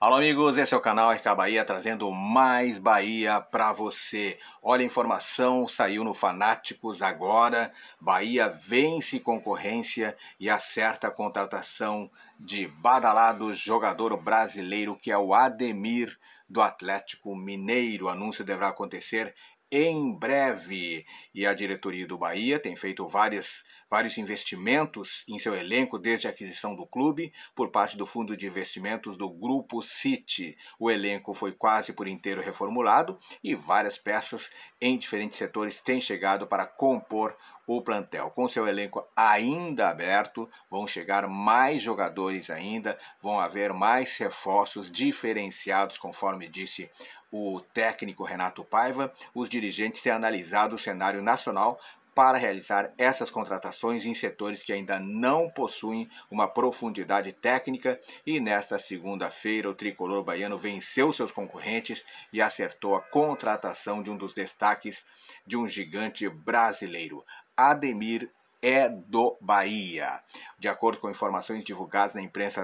Alô amigos, esse é o canal RK Bahia trazendo mais Bahia para você. Olha a informação, saiu no Fanáticos agora. Bahia vence concorrência e acerta a contratação de badalado jogador brasileiro que é o Ademir do Atlético Mineiro. O anúncio deverá acontecer em breve. E a diretoria do Bahia tem feito várias vários investimentos em seu elenco desde a aquisição do clube por parte do fundo de investimentos do Grupo City. O elenco foi quase por inteiro reformulado e várias peças em diferentes setores têm chegado para compor o plantel. Com seu elenco ainda aberto, vão chegar mais jogadores ainda, vão haver mais reforços diferenciados, conforme disse o técnico Renato Paiva. Os dirigentes têm analisado o cenário nacional para realizar essas contratações em setores que ainda não possuem uma profundidade técnica. E nesta segunda-feira, o tricolor baiano venceu seus concorrentes e acertou a contratação de um dos destaques de um gigante brasileiro. Ademir é do Bahia. De acordo com informações divulgadas na imprensa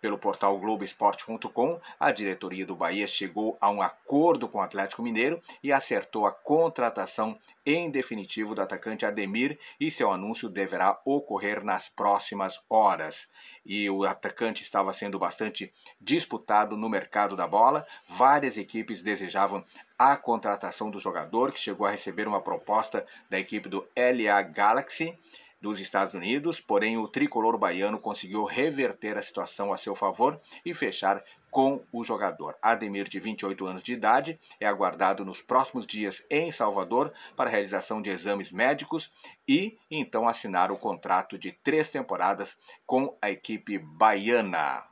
pelo portal Globoesporte.com, a diretoria do Bahia chegou a um acordo com o Atlético Mineiro e acertou a contratação em definitivo do atacante Ademir e seu anúncio deverá ocorrer nas próximas horas. E o atacante estava sendo bastante disputado no mercado da bola. Várias equipes desejavam a contratação do jogador, que chegou a receber uma proposta da equipe do LA Galaxy dos Estados Unidos, porém o tricolor baiano conseguiu reverter a situação a seu favor e fechar com o jogador. Ademir, de 28 anos de idade, é aguardado nos próximos dias em Salvador para realização de exames médicos e então assinar o contrato de três temporadas com a equipe baiana.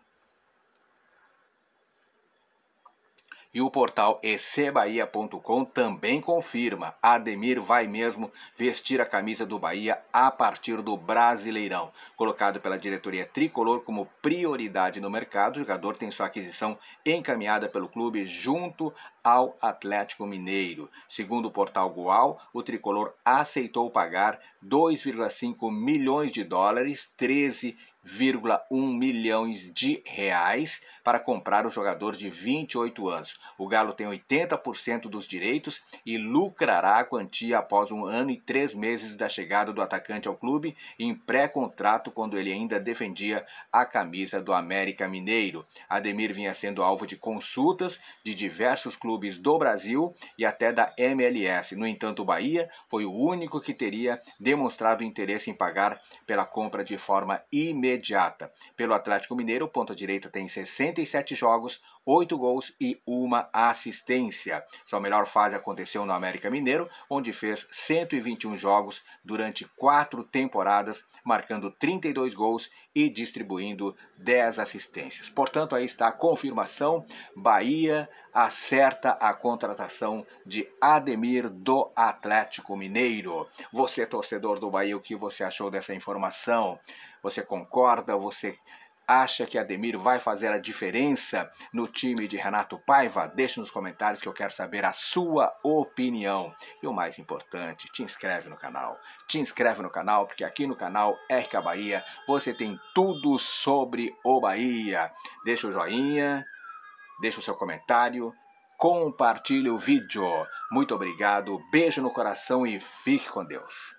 E o portal ecbahia.com também confirma: Ademir vai mesmo vestir a camisa do Bahia a partir do Brasileirão. Colocado pela diretoria tricolor como prioridade no mercado, o jogador tem sua aquisição encaminhada pelo clube junto ao Atlético Mineiro. Segundo o portal Goal, o tricolor aceitou pagar 2,5 milhões de dólares, 13,1 milhões de reais para comprar o jogador de 28 anos. O Galo tem 80% dos direitos e lucrará a quantia após um ano e três meses da chegada do atacante ao clube, em pré-contrato quando ele ainda defendia a camisa do América Mineiro. Ademir vinha sendo alvo de consultas de diversos clubes do Brasil e até da MLS. No entanto, o Bahia foi o único que teria demonstrado interesse em pagar pela compra de forma imediata. Pelo Atlético Mineiro, o ponta direita tem 60 57 jogos, 8 gols e uma assistência. Sua é melhor fase aconteceu no América Mineiro, onde fez 121 jogos durante quatro temporadas, marcando 32 gols e distribuindo 10 assistências. Portanto, aí está a confirmação: Bahia acerta a contratação de Ademir do Atlético Mineiro. Você torcedor do Bahia, o que você achou dessa informação? Você concorda? Você acha que Ademir vai fazer a diferença no time de Renato Paiva? Deixe nos comentários que eu quero saber a sua opinião. E o mais importante, te inscreve no canal. Te inscreve no canal, porque aqui no canal RK Bahia você tem tudo sobre o Bahia. Deixa o joinha, deixa o seu comentário, compartilhe o vídeo. Muito obrigado, beijo no coração e fique com Deus.